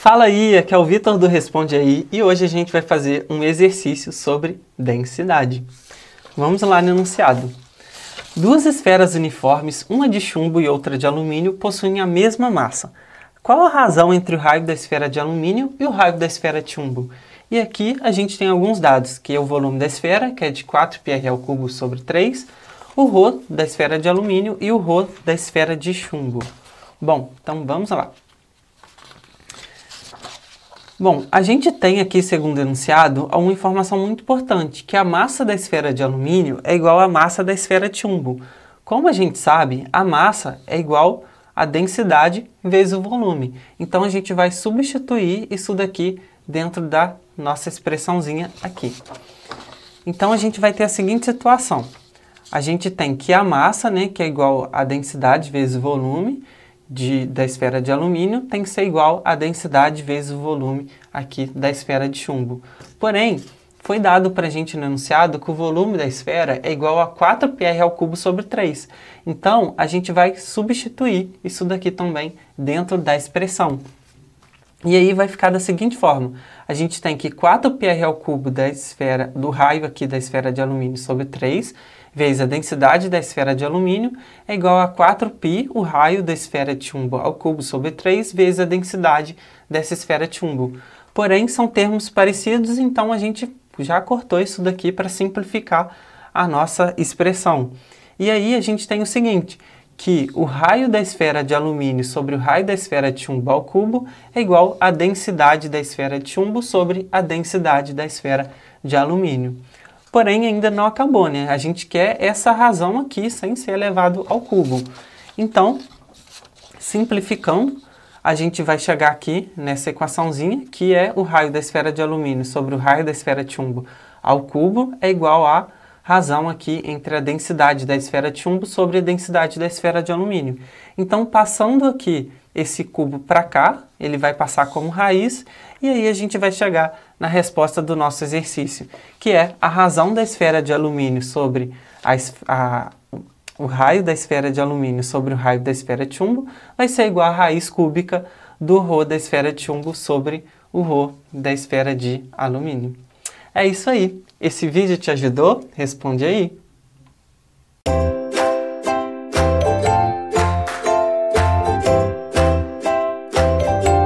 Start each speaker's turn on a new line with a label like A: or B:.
A: Fala aí, aqui é o Vitor do Responde Aí e hoje a gente vai fazer um exercício sobre densidade. Vamos lá no enunciado. Duas esferas uniformes, uma de chumbo e outra de alumínio, possuem a mesma massa. Qual a razão entre o raio da esfera de alumínio e o raio da esfera de chumbo? E aqui a gente tem alguns dados, que é o volume da esfera, que é de 4 πr ao cubo sobre 3, o ρ da esfera de alumínio e o ρ da esfera de chumbo. Bom, então vamos lá. Bom, a gente tem aqui, segundo o enunciado, uma informação muito importante, que a massa da esfera de alumínio é igual à massa da esfera de chumbo. Como a gente sabe, a massa é igual à densidade vezes o volume. Então a gente vai substituir isso daqui dentro da nossa expressãozinha aqui. Então a gente vai ter a seguinte situação. A gente tem que a massa, né, que é igual à densidade vezes o volume, de, da esfera de alumínio tem que ser igual à densidade vezes o volume aqui da esfera de chumbo. Porém, foi dado para a gente no enunciado que o volume da esfera é igual a 4πr ao cubo sobre 3. Então, a gente vai substituir isso daqui também dentro da expressão. E aí vai ficar da seguinte forma: a gente tem que 4πr ao cubo da esfera do raio aqui da esfera de alumínio sobre 3 vezes a densidade da esfera de alumínio é igual a 4π o raio da esfera de chumbo ao cubo sobre 3 vezes a densidade dessa esfera de chumbo. Porém, são termos parecidos, então a gente já cortou isso daqui para simplificar a nossa expressão. E aí a gente tem o seguinte: que o raio da esfera de alumínio sobre o raio da esfera de chumbo ao cubo é igual à densidade da esfera de chumbo sobre a densidade da esfera de alumínio. Porém, ainda não acabou, né? A gente quer essa razão aqui sem ser elevado ao cubo. Então, simplificando, a gente vai chegar aqui nessa equaçãozinha, que é o raio da esfera de alumínio sobre o raio da esfera de chumbo ao cubo é igual a razão aqui entre a densidade da esfera de chumbo sobre a densidade da esfera de alumínio. Então, passando aqui esse cubo para cá, ele vai passar como raiz, e aí a gente vai chegar na resposta do nosso exercício, que é a razão da esfera de alumínio sobre a, a, o raio da esfera de alumínio sobre o raio da esfera de chumbo vai ser igual à raiz cúbica do ρ da esfera de chumbo sobre o ρ da esfera de alumínio. É isso aí. Esse vídeo te ajudou? Responde aí.